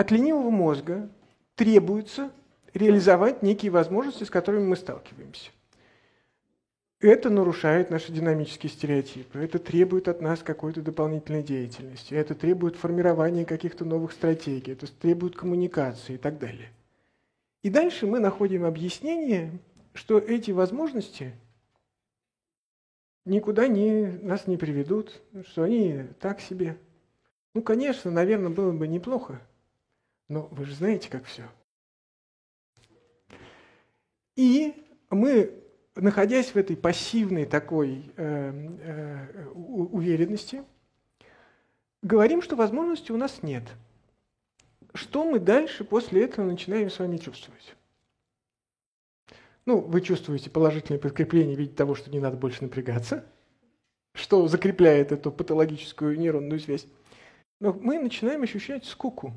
От ленивого мозга требуется реализовать некие возможности, с которыми мы сталкиваемся. Это нарушает наши динамические стереотипы, это требует от нас какой-то дополнительной деятельности, это требует формирования каких-то новых стратегий, это требует коммуникации и так далее. И дальше мы находим объяснение, что эти возможности никуда не, нас не приведут, что они так себе. Ну, конечно, наверное, было бы неплохо, но ну, вы же знаете, как все. И мы, находясь в этой пассивной такой э, э, уверенности, говорим, что возможности у нас нет. Что мы дальше после этого начинаем с вами чувствовать? Ну, вы чувствуете положительное подкрепление в виде того, что не надо больше напрягаться, что закрепляет эту патологическую нейронную связь. Но мы начинаем ощущать скуку.